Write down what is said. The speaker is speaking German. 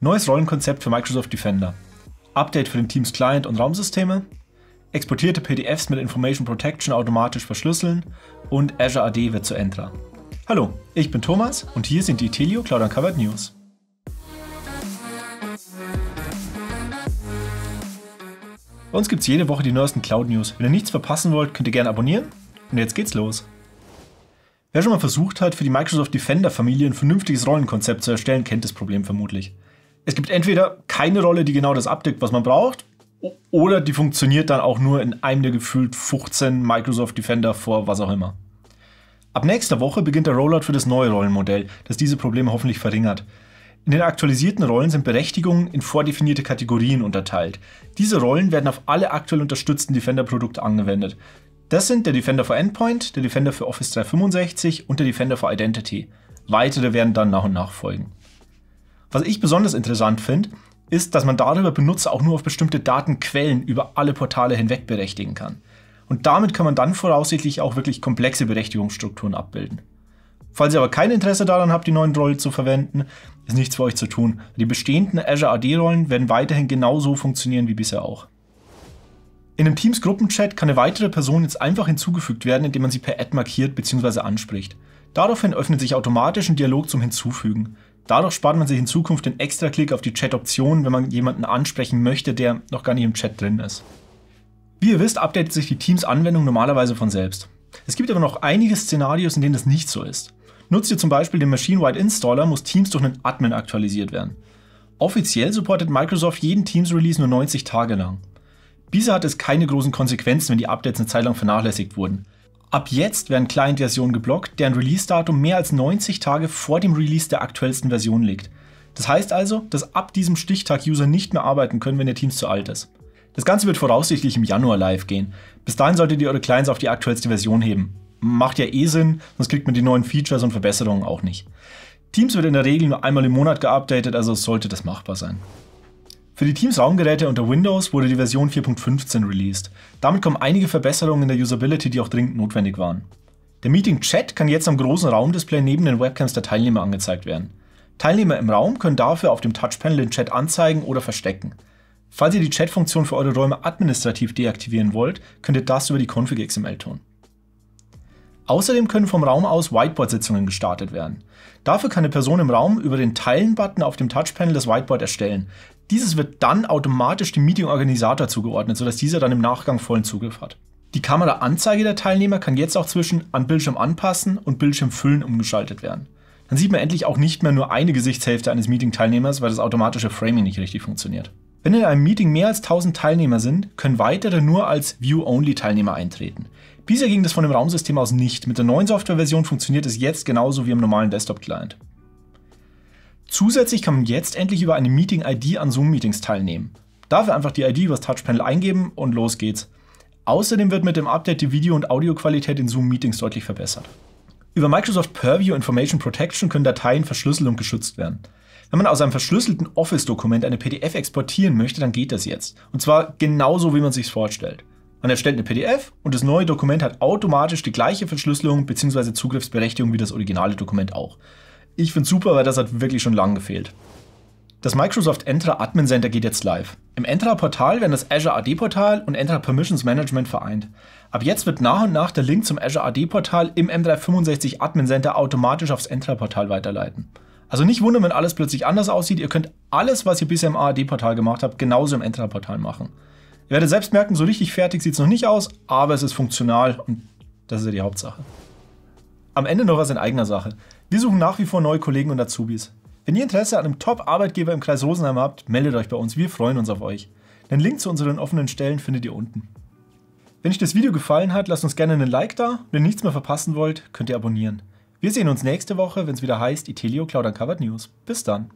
Neues Rollenkonzept für Microsoft Defender. Update für den Teams Client und Raumsysteme. Exportierte PDFs mit Information Protection automatisch verschlüsseln und Azure AD wird zu Entra. Hallo, ich bin Thomas und hier sind die Telio Cloud Uncovered News. Bei uns gibt es jede Woche die neuesten Cloud News. Wenn ihr nichts verpassen wollt, könnt ihr gerne abonnieren. Und jetzt geht's los. Wer schon mal versucht hat, für die Microsoft Defender Familie ein vernünftiges Rollenkonzept zu erstellen, kennt das Problem vermutlich es gibt entweder keine Rolle, die genau das abdeckt, was man braucht, oder die funktioniert dann auch nur in einem der gefühlt 15 Microsoft Defender vor was auch immer. Ab nächster Woche beginnt der Rollout für das neue Rollenmodell, das diese Probleme hoffentlich verringert. In den aktualisierten Rollen sind Berechtigungen in vordefinierte Kategorien unterteilt. Diese Rollen werden auf alle aktuell unterstützten Defender-Produkte angewendet. Das sind der Defender for Endpoint, der Defender für Office 365 und der Defender for Identity. Weitere werden dann nach und nach folgen. Was ich besonders interessant finde, ist, dass man darüber Benutzer auch nur auf bestimmte Datenquellen über alle Portale hinweg berechtigen kann. Und damit kann man dann voraussichtlich auch wirklich komplexe Berechtigungsstrukturen abbilden. Falls ihr aber kein Interesse daran habt, die neuen Rollen zu verwenden, ist nichts für euch zu tun. Die bestehenden Azure AD-Rollen werden weiterhin genauso funktionieren wie bisher auch. In einem Teams-Gruppenchat kann eine weitere Person jetzt einfach hinzugefügt werden, indem man sie per Ad markiert bzw. anspricht. Daraufhin öffnet sich automatisch ein Dialog zum Hinzufügen. Dadurch spart man sich in Zukunft den Extra-Klick auf die Chat-Option, wenn man jemanden ansprechen möchte, der noch gar nicht im Chat drin ist. Wie ihr wisst, updatet sich die Teams-Anwendung normalerweise von selbst. Es gibt aber noch einige Szenarios, in denen das nicht so ist. Nutzt ihr zum Beispiel den Machine-Wide Installer, muss Teams durch einen Admin aktualisiert werden. Offiziell supportet Microsoft jeden Teams-Release nur 90 Tage lang. Bisher hat es keine großen Konsequenzen, wenn die Updates eine Zeit lang vernachlässigt wurden. Ab jetzt werden Client-Versionen geblockt, deren Release-Datum mehr als 90 Tage vor dem Release der aktuellsten Version liegt. Das heißt also, dass ab diesem Stichtag User nicht mehr arbeiten können, wenn ihr Teams zu alt ist. Das Ganze wird voraussichtlich im Januar live gehen. Bis dahin solltet ihr eure Clients auf die aktuellste Version heben. Macht ja eh Sinn, sonst kriegt man die neuen Features und Verbesserungen auch nicht. Teams wird in der Regel nur einmal im Monat geupdatet, also sollte das machbar sein. Für die Teams-Raumgeräte unter Windows wurde die Version 4.15 released. Damit kommen einige Verbesserungen in der Usability, die auch dringend notwendig waren. Der Meeting-Chat kann jetzt am großen Raumdisplay neben den Webcams der Teilnehmer angezeigt werden. Teilnehmer im Raum können dafür auf dem Touchpanel den Chat anzeigen oder verstecken. Falls ihr die Chat-Funktion für eure Räume administrativ deaktivieren wollt, könnt ihr das über die Config XML tun. Außerdem können vom Raum aus Whiteboard-Sitzungen gestartet werden. Dafür kann eine Person im Raum über den Teilen-Button auf dem Touchpanel das Whiteboard erstellen. Dieses wird dann automatisch dem Meeting-Organisator zugeordnet, sodass dieser dann im Nachgang vollen Zugriff hat. Die Kameraanzeige der Teilnehmer kann jetzt auch zwischen an Bildschirm anpassen und Bildschirm füllen umgeschaltet werden. Dann sieht man endlich auch nicht mehr nur eine Gesichtshälfte eines Meeting-Teilnehmers, weil das automatische Framing nicht richtig funktioniert. Wenn in einem Meeting mehr als 1000 Teilnehmer sind, können weitere nur als View-Only-Teilnehmer eintreten. Bisher ging das von dem Raumsystem aus nicht. Mit der neuen Softwareversion funktioniert es jetzt genauso wie im normalen Desktop-Client. Zusätzlich kann man jetzt endlich über eine Meeting-ID an Zoom-Meetings teilnehmen. Dafür einfach die ID über das Touchpanel eingeben und los geht's. Außerdem wird mit dem Update die Video- und Audioqualität in Zoom-Meetings deutlich verbessert. Über Microsoft Purview Information Protection können Dateien verschlüsselt und geschützt werden. Wenn man aus einem verschlüsselten Office-Dokument eine PDF exportieren möchte, dann geht das jetzt. Und zwar genauso, wie man sich vorstellt. Man erstellt eine PDF und das neue Dokument hat automatisch die gleiche Verschlüsselung bzw. Zugriffsberechtigung wie das originale Dokument auch. Ich finde super, weil das hat wirklich schon lange gefehlt. Das Microsoft Entra Admin Center geht jetzt live. Im Entra Portal werden das Azure AD Portal und Entra Permissions Management vereint. Ab jetzt wird nach und nach der Link zum Azure AD Portal im M365 Admin Center automatisch aufs Entra Portal weiterleiten. Also nicht wundern, wenn alles plötzlich anders aussieht. Ihr könnt alles, was ihr bisher im ARD-Portal gemacht habt, genauso im Entra-Portal machen. Ihr werdet selbst merken, so richtig fertig sieht es noch nicht aus, aber es ist funktional und das ist ja die Hauptsache. Am Ende noch was in eigener Sache. Wir suchen nach wie vor neue Kollegen und Azubis. Wenn ihr Interesse an einem Top-Arbeitgeber im Kreis Rosenheim habt, meldet euch bei uns, wir freuen uns auf euch. Den Link zu unseren offenen Stellen findet ihr unten. Wenn euch das Video gefallen hat, lasst uns gerne einen Like da. Wenn ihr nichts mehr verpassen wollt, könnt ihr abonnieren. Wir sehen uns nächste Woche, wenn es wieder heißt Itelio Cloud Uncovered News. Bis dann.